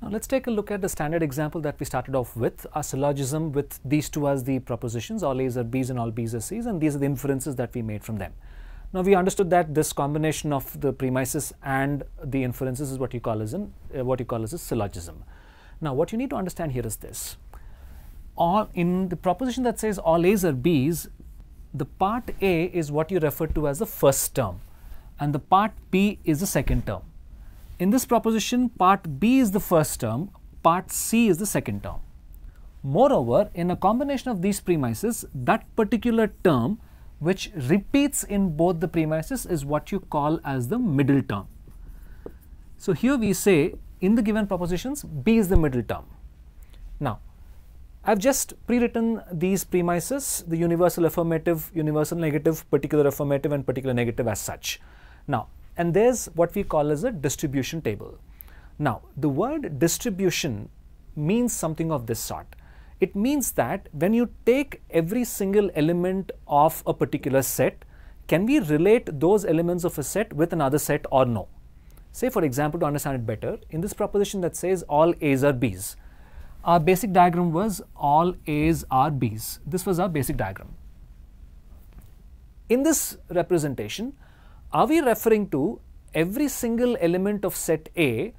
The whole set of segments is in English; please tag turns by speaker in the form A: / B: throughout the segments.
A: Now let's take a look at the standard example that we started off with, a syllogism with these two as the propositions, all A's are B's and all B's are C's and these are the inferences that we made from them. Now we understood that this combination of the premises and the inferences is what you call as an uh, what you call as a syllogism. Now what you need to understand here is this. All in the proposition that says all A's are B's, the part A is what you refer to as the first term and the part B is the second term. In this proposition, part B is the first term, part C is the second term. Moreover, in a combination of these premises, that particular term which repeats in both the premises is what you call as the middle term. So here we say in the given propositions, B is the middle term. Now, I've just pre-written these premises, the universal affirmative, universal negative, particular affirmative and particular negative as such. Now, and there's what we call as a distribution table. Now, the word distribution means something of this sort. It means that when you take every single element of a particular set, can we relate those elements of a set with another set or no? Say for example, to understand it better, in this proposition that says all A's are B's, our basic diagram was all A's are B's. This was our basic diagram. In this representation, are we referring to every single element of set A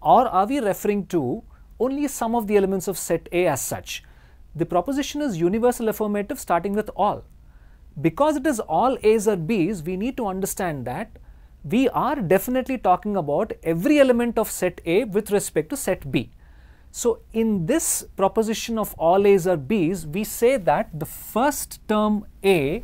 A: or are we referring to only some of the elements of set A as such? The proposition is universal affirmative starting with all. Because it is all A's or B's, we need to understand that we are definitely talking about every element of set A with respect to set B. So, in this proposition of all A's or B's, we say that the first term A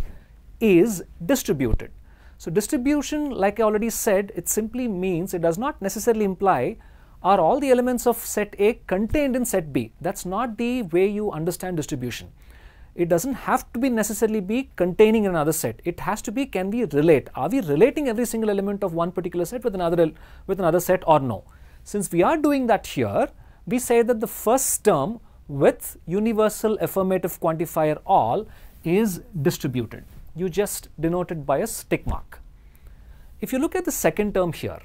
A: is distributed. So distribution, like I already said, it simply means, it does not necessarily imply are all the elements of set A contained in set B. That's not the way you understand distribution. It doesn't have to be necessarily be containing another set. It has to be, can we relate? Are we relating every single element of one particular set with another, with another set or no? Since we are doing that here, we say that the first term with universal affirmative quantifier all is distributed you just denote it by a stick mark. If you look at the second term here,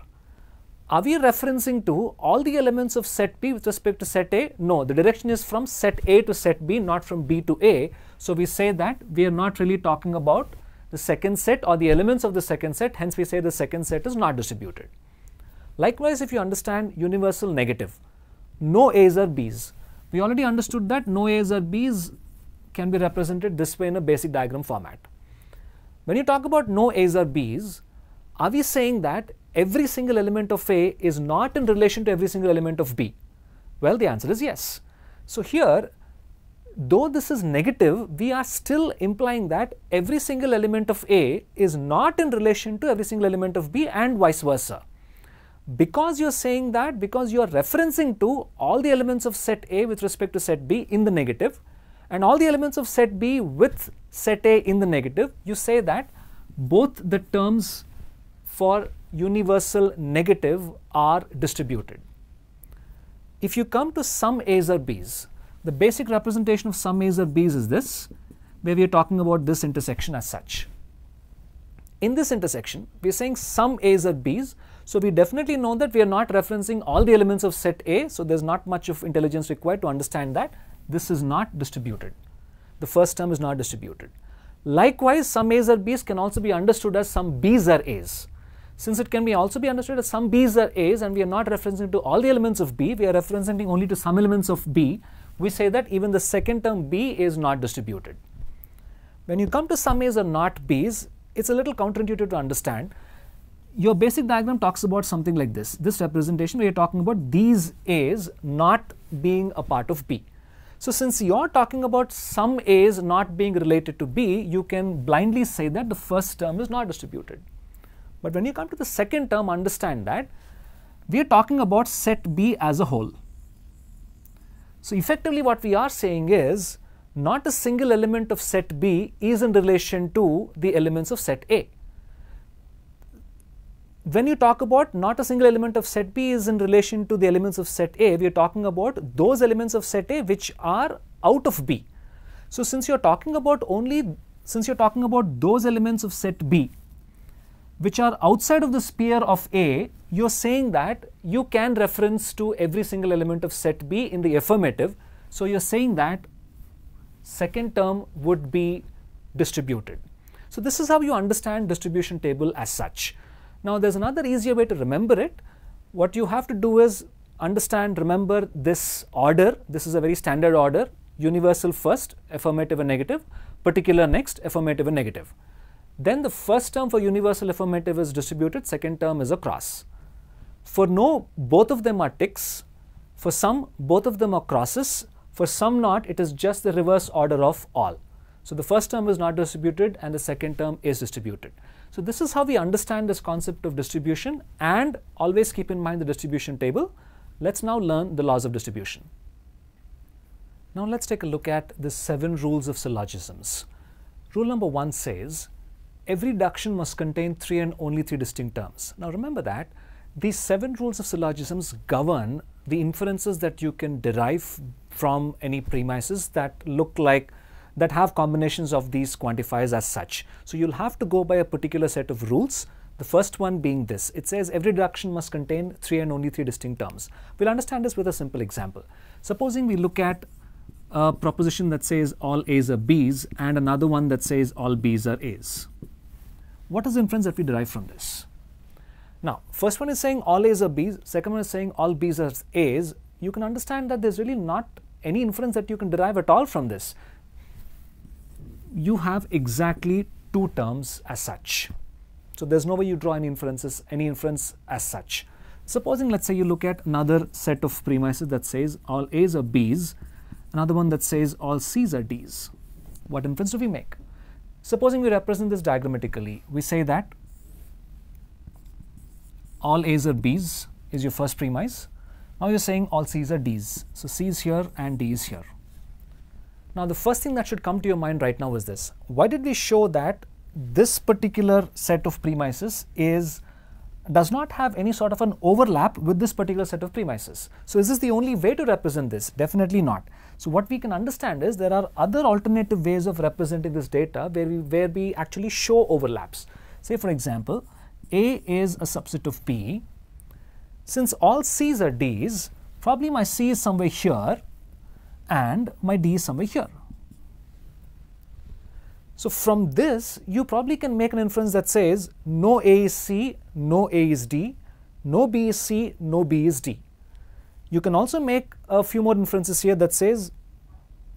A: are we referencing to all the elements of set P with respect to set A? No, the direction is from set A to set B, not from B to A. So we say that we are not really talking about the second set or the elements of the second set, hence we say the second set is not distributed. Likewise, if you understand universal negative, no A's or B's. We already understood that no A's or B's can be represented this way in a basic diagram format. When you talk about no A's or B's, are we saying that every single element of A is not in relation to every single element of B? Well, the answer is yes. So here, though this is negative, we are still implying that every single element of A is not in relation to every single element of B and vice versa. Because you are saying that, because you are referencing to all the elements of set A with respect to set B in the negative and all the elements of set B with set A in the negative, you say that both the terms for universal negative are distributed. If you come to some A's or B's, the basic representation of some A's or B's is this, where we are talking about this intersection as such. In this intersection, we are saying some A's or B's, so we definitely know that we are not referencing all the elements of set A, so there's not much of intelligence required to understand that this is not distributed the first term is not distributed. Likewise, some A's are B's can also be understood as some B's are A's. Since it can be also be understood as some B's are A's and we are not referencing to all the elements of B, we are referencing only to some elements of B, we say that even the second term B is not distributed. When you come to some A's or not B's, it's a little counterintuitive to understand. Your basic diagram talks about something like this. This representation we are talking about these A's not being a part of B. So since you're talking about some A's not being related to B, you can blindly say that the first term is not distributed. But when you come to the second term, understand that we are talking about set B as a whole. So effectively what we are saying is not a single element of set B is in relation to the elements of set A when you talk about not a single element of set B is in relation to the elements of set A, we are talking about those elements of set A which are out of B. So since you're talking about only, since you're talking about those elements of set B which are outside of the sphere of A, you're saying that you can reference to every single element of set B in the affirmative. So you're saying that second term would be distributed. So this is how you understand distribution table as such. Now there is another easier way to remember it. What you have to do is understand, remember this order. This is a very standard order, universal first, affirmative and negative, particular next, affirmative and negative. Then the first term for universal affirmative is distributed, second term is a cross. For no, both of them are ticks. For some, both of them are crosses. For some not, it is just the reverse order of all. So the first term is not distributed and the second term is distributed. So this is how we understand this concept of distribution and always keep in mind the distribution table. Let's now learn the laws of distribution. Now let's take a look at the seven rules of syllogisms. Rule number one says, every deduction must contain three and only three distinct terms. Now remember that these seven rules of syllogisms govern the inferences that you can derive from any premises that look like that have combinations of these quantifiers as such. So you'll have to go by a particular set of rules the first one being this. It says every reduction must contain three and only three distinct terms. We'll understand this with a simple example. Supposing we look at a proposition that says all A's are B's and another one that says all B's are A's. What is the inference that we derive from this? Now, first one is saying all A's are B's, second one is saying all B's are A's. You can understand that there's really not any inference that you can derive at all from this you have exactly two terms as such. So there's no way you draw any inferences, any inference as such. Supposing, let's say you look at another set of premises that says all A's are B's, another one that says all C's are D's. What inference do we make? Supposing we represent this diagrammatically, we say that all A's are B's is your first premise. Now you're saying all C's are D's. So C is here and D is here. Now, the first thing that should come to your mind right now is this. Why did we show that this particular set of premises is does not have any sort of an overlap with this particular set of premises. So is this the only way to represent this? Definitely not. So what we can understand is there are other alternative ways of representing this data where we, where we actually show overlaps. Say for example, A is a subset of P. Since all C's are D's, probably my C is somewhere here and my d is somewhere here. So from this, you probably can make an inference that says no A is C, no A is D, no B is C, no B is D. You can also make a few more inferences here that says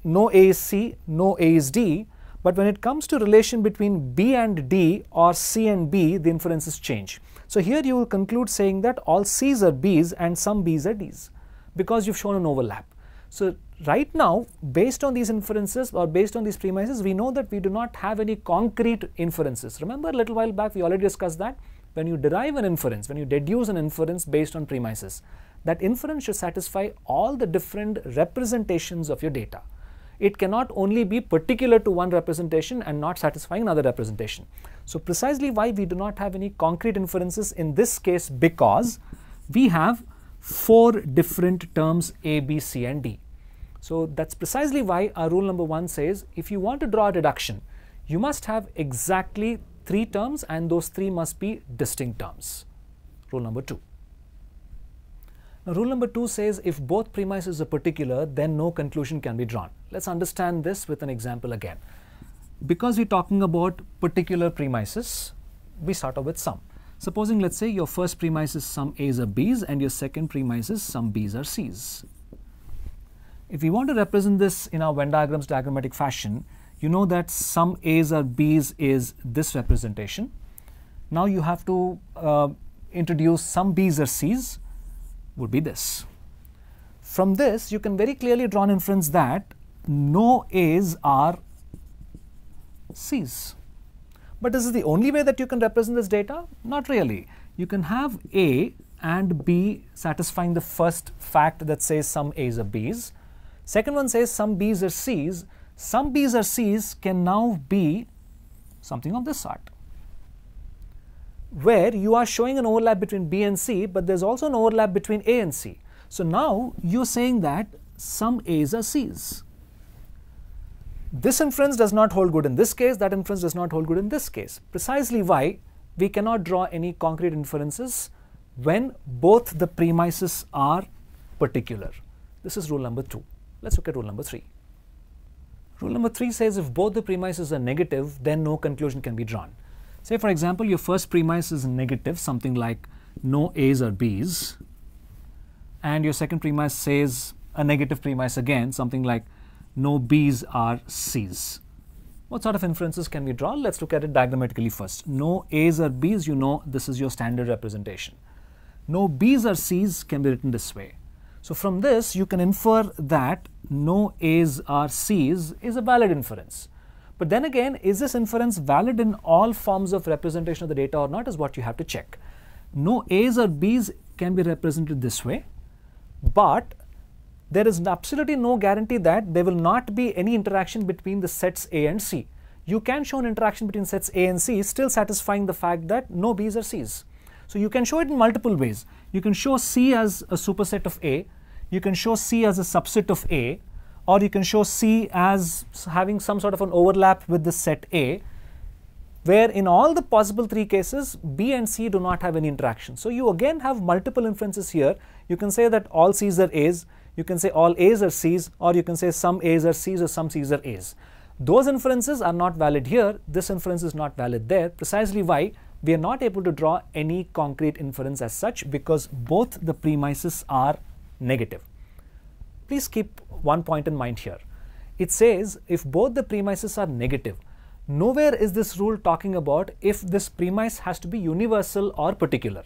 A: no A is C, no A is D, but when it comes to relation between B and D or C and B, the inferences change. So here you will conclude saying that all C's are B's and some B's are D's because you've shown an overlap. So right now based on these inferences or based on these premises we know that we do not have any concrete inferences remember a little while back we already discussed that when you derive an inference when you deduce an inference based on premises that inference should satisfy all the different representations of your data it cannot only be particular to one representation and not satisfying another representation so precisely why we do not have any concrete inferences in this case because we have four different terms a b c and d so that's precisely why our rule number one says if you want to draw a deduction, you must have exactly three terms and those three must be distinct terms. Rule number two. Now, rule number two says if both premises are particular, then no conclusion can be drawn. Let's understand this with an example again. Because we're talking about particular premises, we start off with sum. Supposing, let's say, your first premise is some A's are B's and your second premise is some B's are C's. If we want to represent this in our Venn diagrams diagrammatic fashion, you know that some A's or B's is this representation. Now you have to uh, introduce some B's or C's would be this. From this, you can very clearly draw an inference that no A's are C's. But is this the only way that you can represent this data? Not really. You can have A and B satisfying the first fact that says some A's are B's. Second one says some Bs or Cs. Some Bs or Cs can now be something of this sort where you are showing an overlap between B and C, but there's also an overlap between A and C. So now you're saying that some A's are C's. This inference does not hold good in this case, that inference does not hold good in this case. Precisely why we cannot draw any concrete inferences when both the premises are particular. This is rule number two. Let's look at rule number three. Rule number three says if both the premises are negative, then no conclusion can be drawn. Say, for example, your first premise is negative, something like no A's or B's, and your second premise says a negative premise again, something like no B's are C's. What sort of inferences can we draw? Let's look at it diagrammatically first. No A's or B's, you know this is your standard representation. No B's or C's can be written this way. So from this you can infer that no A's are C's is a valid inference. But then again, is this inference valid in all forms of representation of the data or not is what you have to check. No A's or B's can be represented this way, but there is absolutely no guarantee that there will not be any interaction between the sets A and C. You can show an interaction between sets A and C still satisfying the fact that no B's or C's. So you can show it in multiple ways. You can show C as a superset of A, you can show C as a subset of A, or you can show C as having some sort of an overlap with the set A, where in all the possible three cases, B and C do not have any interaction. So you again have multiple inferences here. You can say that all C's are A's, you can say all A's are C's, or you can say some A's are C's or some C's are A's. Those inferences are not valid here, this inference is not valid there, precisely why we are not able to draw any concrete inference as such because both the premises are negative. Please keep one point in mind here. It says if both the premises are negative, nowhere is this rule talking about if this premise has to be universal or particular.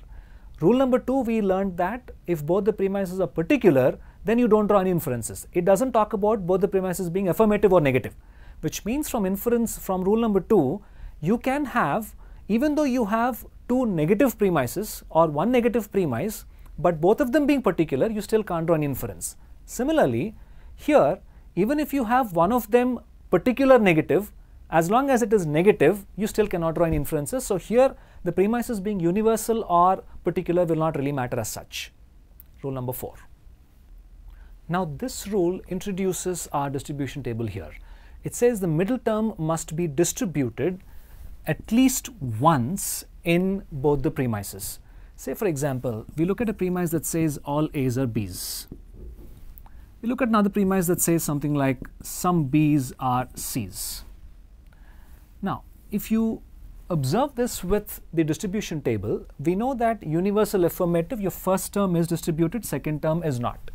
A: Rule number two, we learned that if both the premises are particular, then you don't draw any inferences. It doesn't talk about both the premises being affirmative or negative, which means from inference from rule number two, you can have, even though you have two negative premises or one negative premise, but both of them being particular, you still can't draw an inference. Similarly, here, even if you have one of them particular negative, as long as it is negative, you still cannot draw an inferences. So here, the premises being universal or particular will not really matter as such. Rule number four. Now this rule introduces our distribution table here. It says the middle term must be distributed at least once in both the premises. Say for example, we look at a premise that says all A's are B's. We look at another premise that says something like some B's are C's. Now, if you observe this with the distribution table, we know that universal affirmative, your first term is distributed, second term is not.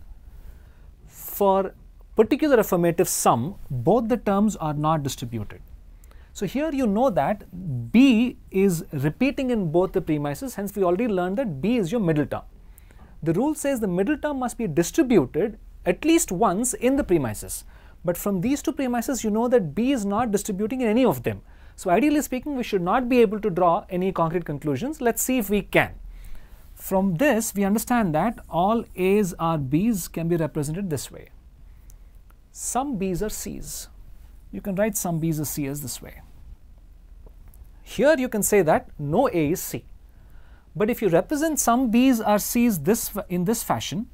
A: For particular affirmative sum, both the terms are not distributed. So here you know that B is repeating in both the premises, hence we already learned that B is your middle term. The rule says the middle term must be distributed at least once in the premises. But from these two premises, you know that B is not distributing in any of them. So ideally speaking, we should not be able to draw any concrete conclusions. Let's see if we can. From this, we understand that all A's are B's can be represented this way. Some B's are C's. You can write some B's as C's this way. Here you can say that no A is C. But if you represent some B's are C's this, in this fashion,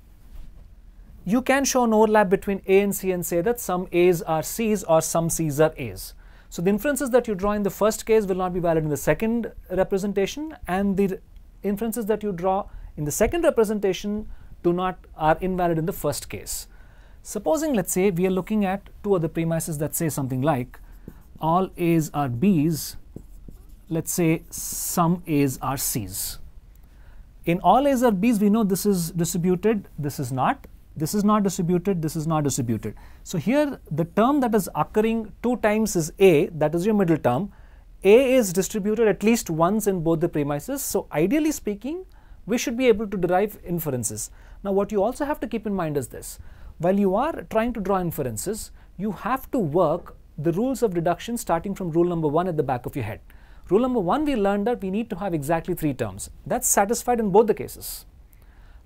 A: you can show an overlap between A and C and say that some A's are C's or some C's are A's. So the inferences that you draw in the first case will not be valid in the second representation and the inferences that you draw in the second representation do not are invalid in the first case. Supposing let's say we are looking at two other premises that say something like all A's are B's let's say some A's are C's. In all A's or B's, we know this is distributed, this is not, this is not distributed, this is not distributed. So here the term that is occurring two times is A, that is your middle term. A is distributed at least once in both the premises. So ideally speaking, we should be able to derive inferences. Now what you also have to keep in mind is this. While you are trying to draw inferences, you have to work the rules of deduction starting from rule number one at the back of your head. Rule number one, we learned that we need to have exactly three terms. That's satisfied in both the cases.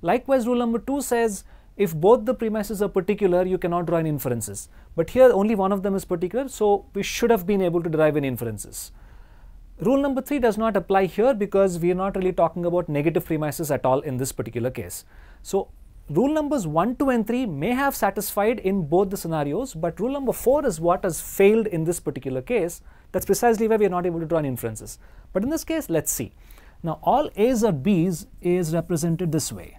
A: Likewise, rule number two says if both the premises are particular, you cannot draw any inferences. But here only one of them is particular, so we should have been able to derive any inferences. Rule number three does not apply here because we are not really talking about negative premises at all in this particular case. So rule numbers 1, 2 and 3 may have satisfied in both the scenarios, but rule number 4 is what has failed in this particular case that's precisely why we are not able to draw inferences. But in this case, let's see. Now, all A's or B's is represented this way.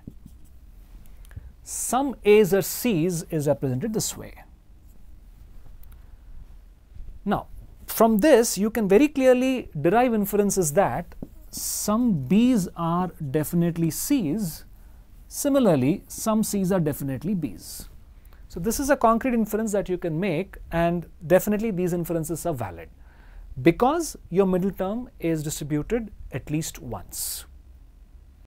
A: Some A's or C's is represented this way. Now, from this, you can very clearly derive inferences that some B's are definitely C's. Similarly, some C's are definitely B's. So this is a concrete inference that you can make and definitely these inferences are valid because your middle term is distributed at least once.